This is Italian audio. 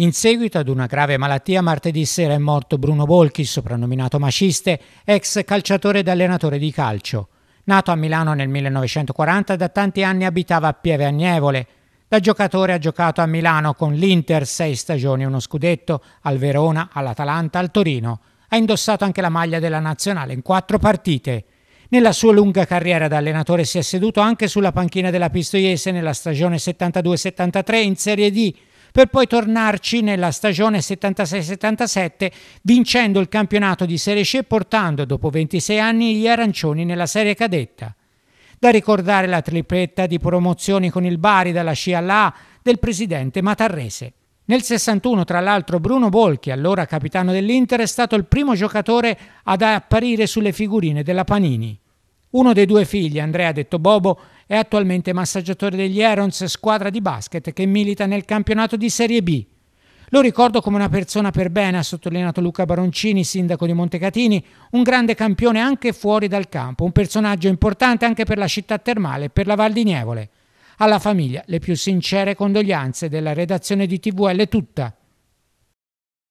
In seguito ad una grave malattia, martedì sera è morto Bruno Volchi, soprannominato Maciste, ex calciatore ed allenatore di calcio. Nato a Milano nel 1940, da tanti anni abitava a Pieve Agnevole. Da giocatore ha giocato a Milano con l'Inter sei stagioni, uno scudetto, al Verona, all'Atalanta, al Torino. Ha indossato anche la maglia della nazionale in quattro partite. Nella sua lunga carriera da allenatore si è seduto anche sulla panchina della Pistoiese nella stagione 72-73 in Serie D, per poi tornarci nella stagione 76-77 vincendo il campionato di Serie C portando dopo 26 anni gli arancioni nella Serie Cadetta. Da ricordare la tripletta di promozioni con il Bari dalla scia alla A del presidente Matarrese. Nel 61, tra l'altro, Bruno Bolchi, allora capitano dell'Inter, è stato il primo giocatore ad apparire sulle figurine della Panini. Uno dei due figli, Andrea detto Bobo, è attualmente massaggiatore degli Aarons, squadra di basket che milita nel campionato di Serie B. Lo ricordo come una persona per bene, ha sottolineato Luca Baroncini, sindaco di Montecatini, un grande campione anche fuori dal campo, un personaggio importante anche per la città termale e per la Val di Nievole. Alla famiglia le più sincere condoglianze della redazione di TVL tutta.